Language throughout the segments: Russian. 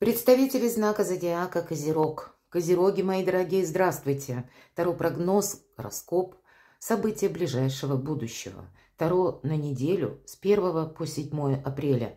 Представители знака зодиака Козерог. Козероги, мои дорогие, здравствуйте. Таро прогноз, гороскоп, события ближайшего будущего. Таро на неделю с 1 по 7 апреля.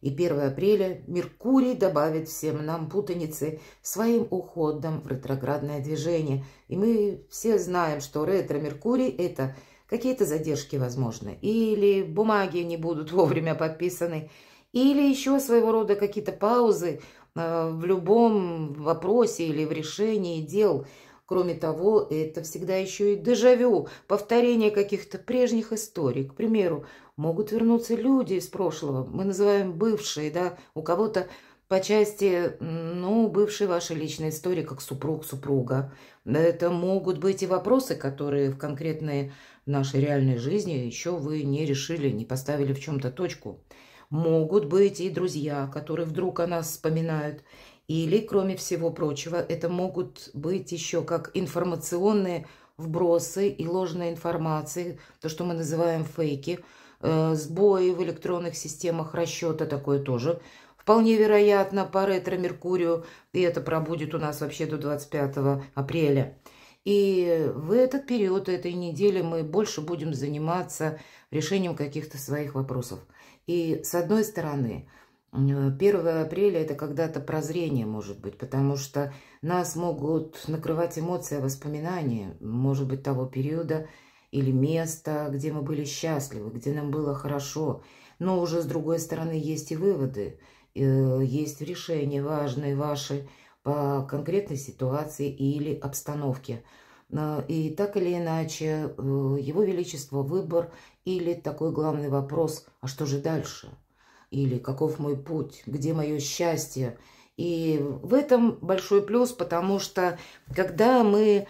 И 1 апреля Меркурий добавит всем нам путаницы своим уходом в ретроградное движение. И мы все знаем, что ретро-Меркурий – это какие-то задержки возможно, Или бумаги не будут вовремя подписаны – или еще своего рода какие-то паузы э, в любом вопросе или в решении дел. Кроме того, это всегда еще и дежавю, повторение каких-то прежних историй. К примеру, могут вернуться люди из прошлого, мы называем бывшие, да, у кого-то по части, ну, бывшей вашей личной истории, как супруг, супруга. Это могут быть и вопросы, которые в конкретной нашей реальной жизни еще вы не решили, не поставили в чем-то точку. Могут быть и друзья, которые вдруг о нас вспоминают. Или, кроме всего прочего, это могут быть еще как информационные вбросы и ложные информации, то, что мы называем фейки, э, сбои в электронных системах расчета, такое тоже Вполне вероятно, по ретро-меркурию, и это пробудет у нас вообще до 25 апреля. И в этот период этой недели мы больше будем заниматься решением каких-то своих вопросов. И с одной стороны, 1 апреля это когда-то прозрение может быть, потому что нас могут накрывать эмоции, воспоминания, может быть, того периода или места, где мы были счастливы, где нам было хорошо. Но уже с другой стороны есть и выводы, э, есть решения важные ваши по конкретной ситуации или обстановке – Э, и так или иначе, э, Его Величество выбор или такой главный вопрос, а что же дальше? Или каков мой путь, где мое счастье? И в этом большой плюс, потому что когда мы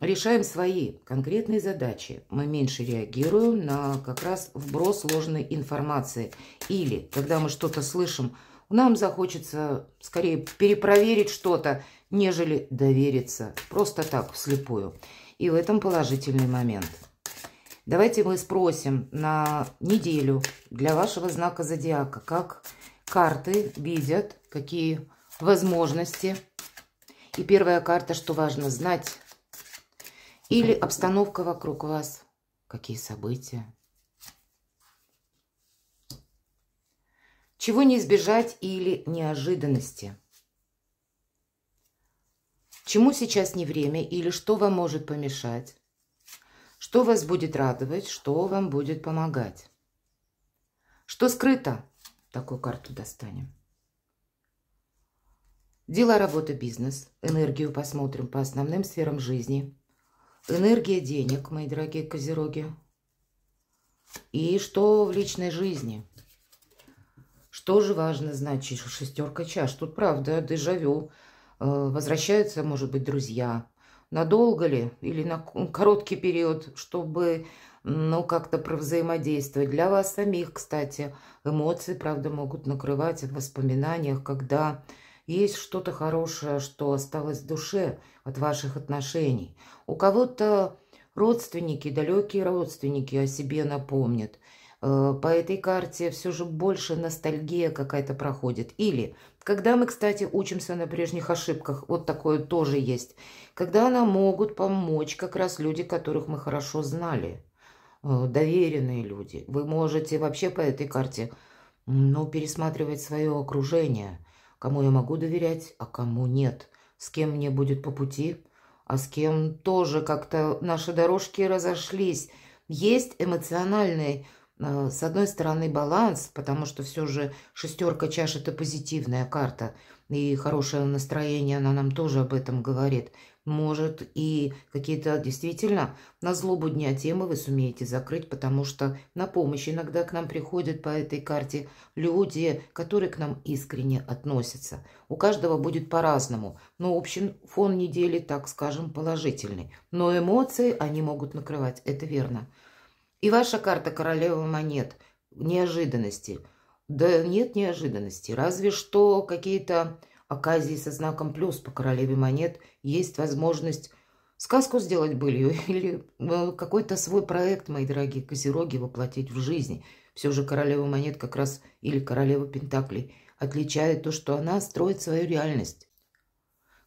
решаем свои конкретные задачи, мы меньше реагируем на как раз вброс ложной информации. Или когда мы что-то слышим, нам захочется скорее перепроверить что-то, нежели довериться. Просто так, вслепую. И в этом положительный момент. Давайте мы спросим на неделю для вашего знака зодиака, как карты видят, какие возможности. И первая карта, что важно знать, или обстановка вокруг вас, какие события, чего не избежать или неожиданности. Чему сейчас не время или что вам может помешать? Что вас будет радовать, что вам будет помогать? Что скрыто? Такую карту достанем. Дела, работа, бизнес. Энергию посмотрим по основным сферам жизни. Энергия денег, мои дорогие козероги. И что в личной жизни – что же важно значит шестерка чаш? Тут правда дежавю. Э, возвращаются, может быть, друзья. Надолго ли или на короткий период, чтобы ну, как-то взаимодействовать Для вас самих, кстати, эмоции, правда, могут накрывать в воспоминаниях, когда есть что-то хорошее, что осталось в душе от ваших отношений. У кого-то родственники, далекие родственники о себе напомнят. Э, по этой карте все же больше ностальгия какая-то проходит. Или, когда мы, кстати, учимся на прежних ошибках, вот такое тоже есть, когда нам могут помочь как раз люди, которых мы хорошо знали, э, доверенные люди. Вы можете вообще по этой карте, ну, пересматривать свое окружение, кому я могу доверять, а кому нет, с кем мне будет по пути, а с кем тоже как-то наши дорожки разошлись. Есть эмоциональный Э, с одной стороны, баланс, потому что все же шестерка чаш – это позитивная карта, и хорошее настроение, она нам тоже об этом говорит. Может, и какие-то действительно на злобу дня темы вы сумеете закрыть, потому что на помощь иногда к нам приходят по этой карте люди, которые к нам искренне относятся. У каждого будет по-разному, но общий фон недели, так скажем, положительный. Но эмоции они могут накрывать, это верно. И ваша карта королевы монет. Неожиданности. Да нет неожиданности. Разве что какие-то оказии со знаком плюс по королеве монет есть возможность сказку сделать былью или э, какой-то свой проект, мои дорогие козероги, воплотить в жизнь. Все же королева монет как раз или королева пентаклей отличает то, что она строит свою реальность.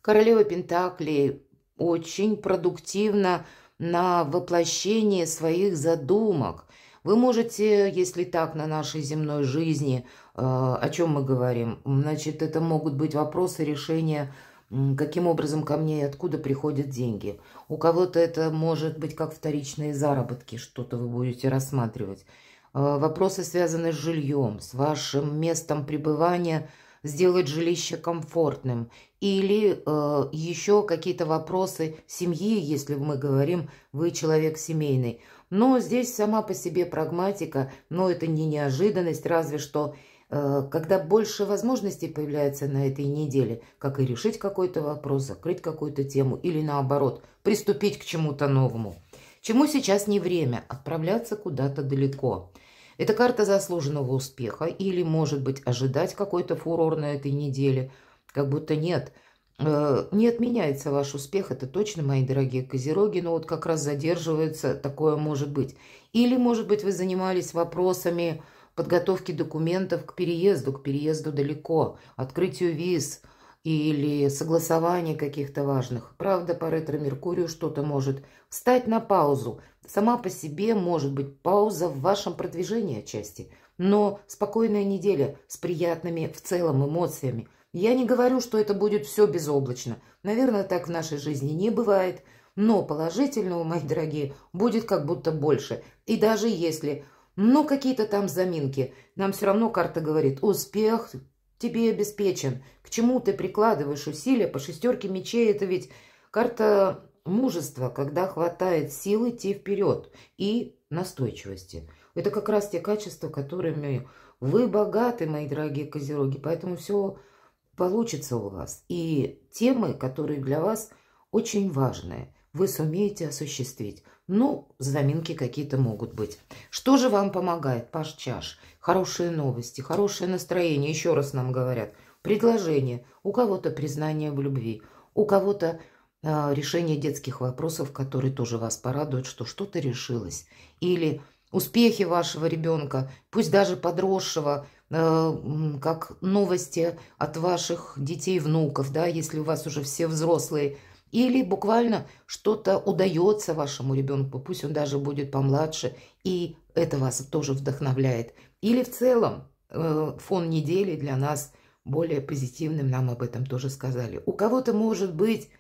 Королева пентаклей очень продуктивно на воплощение своих задумок. Вы можете, если так на нашей земной жизни, э, о чем мы говорим, значит, это могут быть вопросы решения каким образом ко мне и откуда приходят деньги. У кого-то это может быть как вторичные заработки, что-то вы будете рассматривать. Э, вопросы, связанные с жильем, с вашим местом пребывания – сделать жилище комфортным, или э, еще какие-то вопросы семьи, если мы говорим, вы человек семейный. Но здесь сама по себе прагматика, но это не неожиданность, разве что э, когда больше возможностей появляется на этой неделе, как и решить какой-то вопрос, закрыть какую-то тему или наоборот, приступить к чему-то новому. Чему сейчас не время? Отправляться куда-то далеко. Эта карта заслуженного успеха или, может быть, ожидать какой-то фурор на этой неделе. Как будто нет. Э, не отменяется ваш успех, это точно, мои дорогие козероги, но вот как раз задерживается, такое может быть. Или, может быть, вы занимались вопросами подготовки документов к переезду, к переезду далеко, открытию виз – или согласование каких-то важных. Правда, по ретро-меркурию что-то может встать на паузу. Сама по себе может быть пауза в вашем продвижении отчасти, но спокойная неделя с приятными в целом эмоциями. Я не говорю, что это будет все безоблачно. Наверное, так в нашей жизни не бывает. Но положительного, мои дорогие, будет как будто больше. И даже если, ну, какие-то там заминки, нам все равно карта говорит, успех тебе обеспечен. К чему ты прикладываешь усилия по шестерке мечей? Это ведь карта мужество, когда хватает сил идти вперед и настойчивости. Это как раз те качества, которыми вы богаты, мои дорогие козероги, поэтому все получится у вас. И темы, которые для вас очень важные, вы сумеете осуществить. Ну, заминки какие-то могут быть. Что же вам помогает, Паш Чаш? Хорошие новости, хорошее настроение, еще раз нам говорят. Предложение, у кого-то признание в любви, у кого-то а, решение детских вопросов, которые тоже вас порадуют, что что-то решилось. Или успехи вашего ребенка, пусть даже подросшего, а, как новости от ваших детей, внуков, да, если у вас уже все взрослые, или буквально что-то удается вашему ребенку, пусть он даже будет помладше, и это вас тоже вдохновляет. Или в целом э, фон недели для нас более позитивным, нам об этом тоже сказали. У кого-то может быть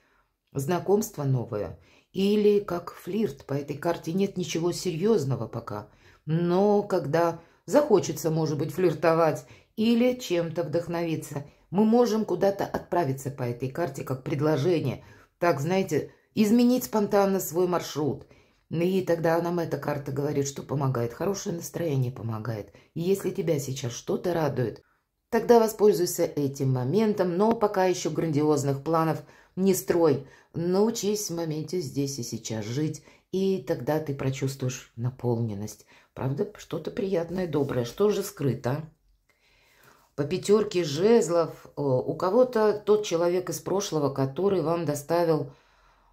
знакомство новое. Или как флирт, по этой карте нет ничего серьезного пока. Но когда захочется, может быть, флиртовать или чем-то вдохновиться, мы можем куда-то отправиться по этой карте как предложение. Так, знаете, изменить спонтанно свой маршрут. И тогда нам эта карта говорит, что помогает. Хорошее настроение помогает. И если тебя сейчас что-то радует, тогда воспользуйся этим моментом, но пока еще грандиозных планов – не строй, научись в моменте здесь и сейчас жить, и тогда ты прочувствуешь наполненность. Правда, что-то приятное, доброе. Что же скрыто? По пятерке жезлов э, у кого-то тот человек из прошлого, который вам доставил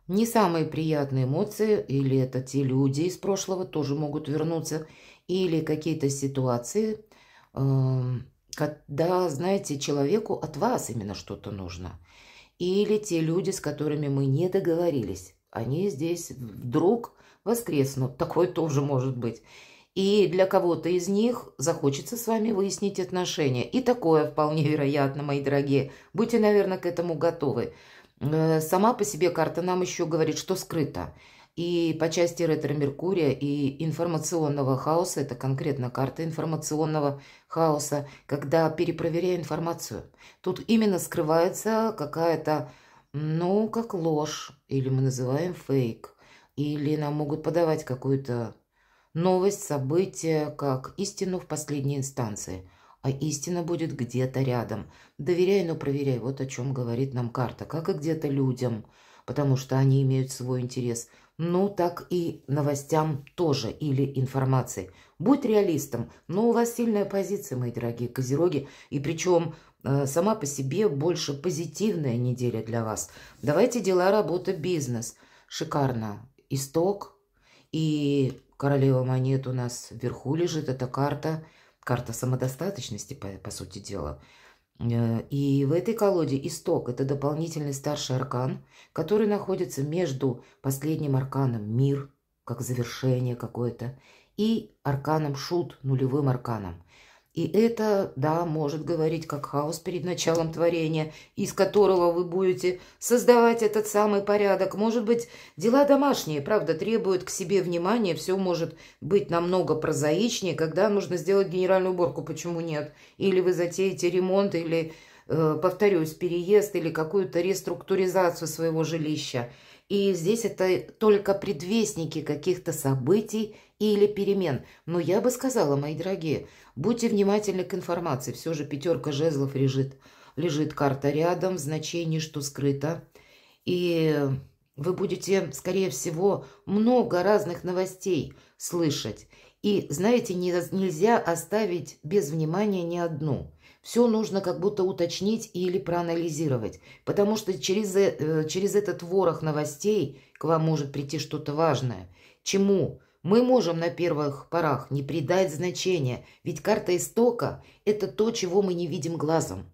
не самые приятные эмоции, или это те люди из прошлого тоже могут вернуться, или какие-то ситуации, эм, когда, знаете, человеку от вас именно что-то нужно. Или те люди, с которыми мы не договорились. Они здесь вдруг воскреснут. Такое тоже может быть. И для кого-то из них захочется с вами выяснить отношения. И такое вполне вероятно, мои дорогие. Будьте, наверное, к этому готовы. Э, сама по себе карта нам еще говорит, что скрыто. И по части ретро-меркурия и информационного хаоса, это конкретно карта информационного хаоса, когда перепроверяю информацию. Тут именно скрывается какая-то, ну, как ложь, или мы называем фейк, или нам могут подавать какую-то новость, событие, как истину в последней инстанции. А истина будет где-то рядом. Доверяй, но проверяй. Вот о чем говорит нам карта. Как и где-то людям, потому что они имеют свой интерес – ну, так и новостям тоже или информации. Будь реалистом, но у вас сильная позиция, мои дорогие козероги, и причем э, сама по себе больше позитивная неделя для вас. Давайте дела, работа, бизнес. Шикарно. Исток и королева монет у нас вверху лежит, эта карта, карта самодостаточности, по, по сути дела. Э, и в этой колоде исток – это дополнительный старший аркан, который находится между последним арканом «Мир», как завершение какое-то, и арканом «Шут», нулевым арканом – и это, да, может говорить как хаос перед началом творения, из которого вы будете создавать этот самый порядок. Может быть, дела домашние, правда, требуют к себе внимания, все может быть намного прозаичнее, когда нужно сделать генеральную уборку, почему нет? Или вы затеете ремонт, или, э, повторюсь, переезд, или какую-то реструктуризацию своего жилища. И здесь это только предвестники каких-то событий или перемен. Но я бы сказала, мои дорогие, будьте внимательны к информации. Все же пятерка жезлов лежит. Лежит карта рядом значение что скрыто. И вы будете, скорее всего, много разных новостей слышать. И, знаете, не, нельзя оставить без внимания ни одну. Все нужно как будто уточнить или проанализировать, потому что через, э, через этот ворох новостей к вам может прийти что-то важное. Чему? Мы можем на первых порах не придать значения, ведь карта истока – это то, чего мы не видим глазом.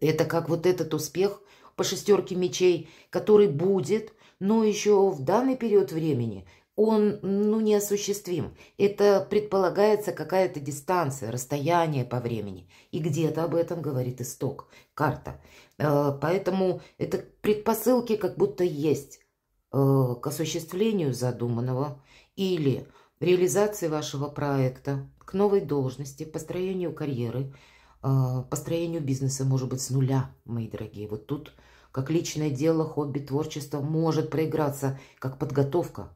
Это как вот этот успех по шестерке мечей, который будет, но еще в данный период времени он ну, неосуществим. Это предполагается какая-то дистанция, расстояние по времени. И где-то об этом говорит исток, карта. Э, поэтому это предпосылки как будто есть э, к осуществлению задуманного – или реализации вашего проекта к новой должности, построению карьеры, э, построению бизнеса, может быть, с нуля, мои дорогие. Вот тут как личное дело, хобби, творчество может проиграться как подготовка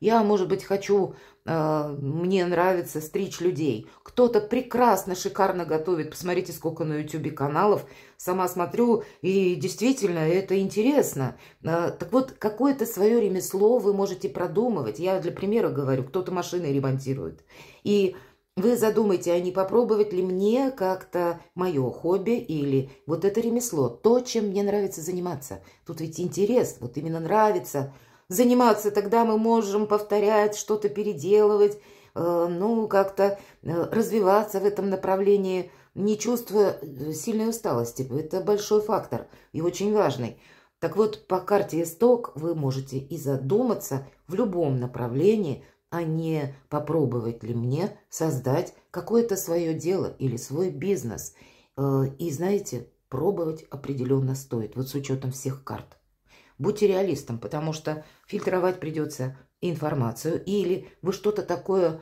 я, может быть, хочу, э, мне нравится стричь людей. Кто-то прекрасно, шикарно готовит. Посмотрите, сколько на YouTube каналов. Сама смотрю, и действительно, это интересно. Э, так вот, какое-то свое ремесло вы можете продумывать. Я для примера говорю, кто-то машины ремонтирует. И вы задумайте, а не попробовать ли мне как-то мое хобби или вот это ремесло, то, чем мне нравится заниматься. Тут ведь интерес, вот именно нравится – заниматься, тогда мы можем повторять, что-то переделывать, э, ну, как-то э, развиваться в этом направлении, не чувствуя э, сильной усталости. Это большой фактор и очень важный. Так вот, по карте исток вы можете и задуматься в любом направлении, а не попробовать ли мне создать какое-то свое дело или свой бизнес. И знаете, пробовать определенно стоит, вот с учетом всех карт. Будьте реалистом, потому что фильтровать придется информацию, или вы что-то такое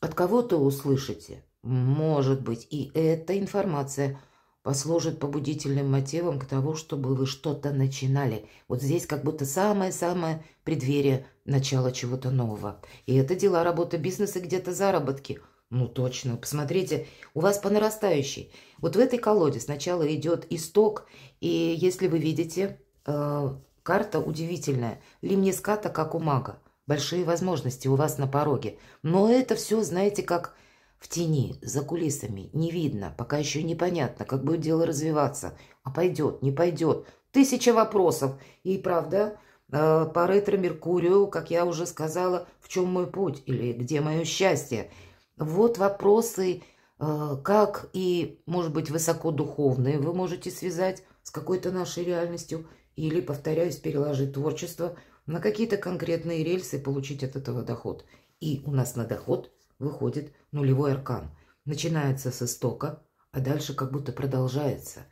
от кого-то услышите. Может быть, и эта информация послужит побудительным мотивом к тому, чтобы вы что-то начинали. Вот здесь как будто самое-самое преддверие начала чего-то нового. И это дела работа бизнеса, где-то заработки. Ну точно, посмотрите, у вас по нарастающей. Вот в этой колоде сначала идет исток, и если вы видите, э, Карта удивительная. Лимни ската, как у мага. Большие возможности у вас на пороге. Но это все, знаете, как в тени, за кулисами. Не видно, пока еще непонятно, как будет дело развиваться. А пойдет, не пойдет. Тысяча вопросов. И правда, э, по ретро-меркурию, как я уже сказала, в чем мой путь или где мое счастье. Вот вопросы, э, как и, может быть, высокодуховные вы можете связать с какой-то нашей реальностью – или, повторяюсь, переложить творчество на какие-то конкретные рельсы и получить от этого доход. И у нас на доход выходит нулевой аркан. Начинается со стока, а дальше как будто продолжается.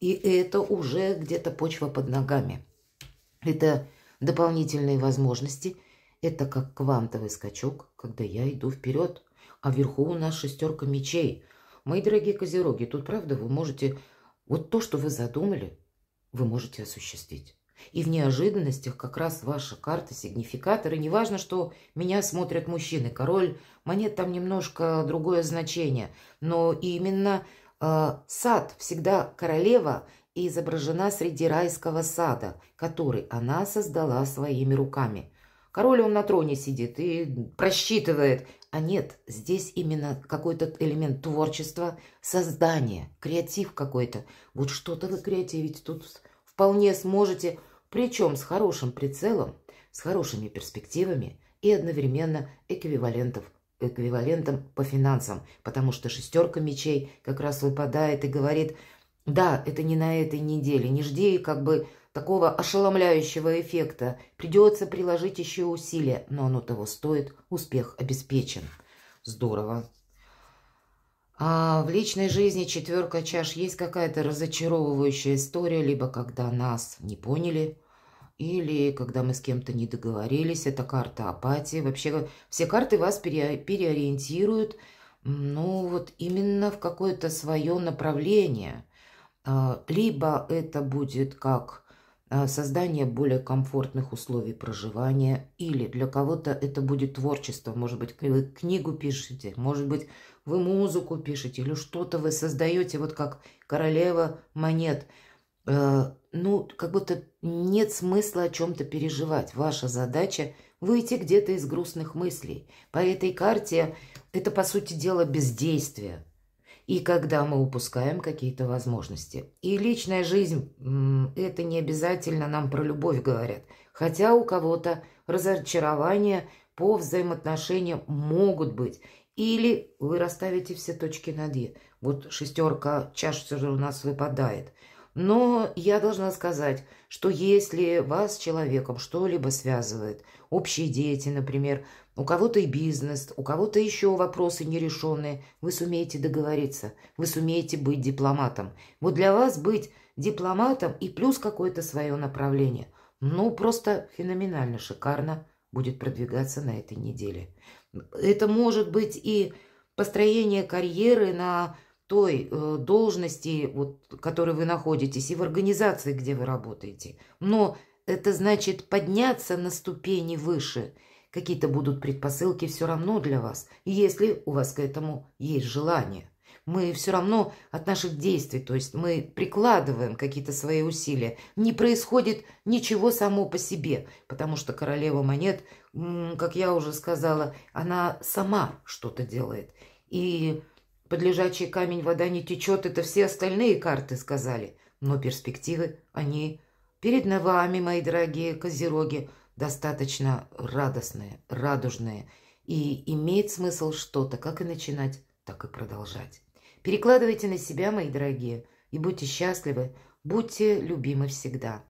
И это уже где-то почва под ногами. Это дополнительные возможности. Это как квантовый скачок, когда я иду вперед. А вверху у нас шестерка мечей. Мои дорогие козероги, тут правда вы можете... Вот то, что вы задумали, вы можете осуществить. И в неожиданностях как раз ваша карта, сигнификатор. И неважно, что меня смотрят мужчины. Король монет там немножко другое значение. Но именно э, сад всегда королева и изображена среди райского сада, который она создала своими руками. Король он на троне сидит и просчитывает, а нет, здесь именно какой-то элемент творчества, создания, креатив какой-то. Вот что-то вы креативите тут вполне сможете, причем с хорошим прицелом, с хорошими перспективами и одновременно эквивалентов эквивалентом по финансам, потому что шестерка мечей как раз выпадает и говорит, да, это не на этой неделе, не жди как бы такого ошеломляющего эффекта придется приложить еще усилия, но оно того стоит, успех обеспечен. Здорово. А в личной жизни четверка чаш есть какая-то разочаровывающая история, либо когда нас не поняли, или когда мы с кем-то не договорились, это карта апатии. Вообще все карты вас переориентируют, ну вот именно в какое-то свое направление. А, либо это будет как а, создание более комфортных условий проживания, или для кого-то это будет творчество, может быть, вы книгу пишете, может быть, вы музыку пишете, или что-то вы создаете, вот как королева монет. А, ну, как будто нет смысла о чем-то переживать. Ваша задача – выйти где-то из грустных мыслей. По этой карте это, по сути дела, бездействие – и когда мы упускаем какие-то возможности. И личная жизнь – это не обязательно нам про любовь говорят. Хотя у кого-то разочарования по взаимоотношениям могут быть. Или вы расставите все точки над «и». Вот шестерка чаш все же у нас выпадает. Но я должна сказать, что если вас с человеком что-либо связывает – общие дети, например, у кого-то и бизнес, у кого-то еще вопросы нерешенные. Вы сумеете договориться, вы сумеете быть дипломатом. Вот для вас быть дипломатом и плюс какое-то свое направление. Ну, просто феноменально, шикарно будет продвигаться на этой неделе. Это может быть и построение карьеры на той э, должности, вот, которой вы находитесь, и в организации, где вы работаете. Но это значит подняться на ступени выше. Какие-то будут предпосылки все равно для вас, если у вас к этому есть желание. Мы все равно от наших действий, то есть мы прикладываем какие-то свои усилия. Не происходит ничего само по себе, потому что королева монет, как я уже сказала, она сама что-то делает. И подлежащий камень вода не течет, это все остальные карты сказали. Но перспективы, они Перед вами, мои дорогие козероги, достаточно радостные, радужные, и имеет смысл что-то, как и начинать, так и продолжать. Перекладывайте на себя, мои дорогие, и будьте счастливы, будьте любимы всегда.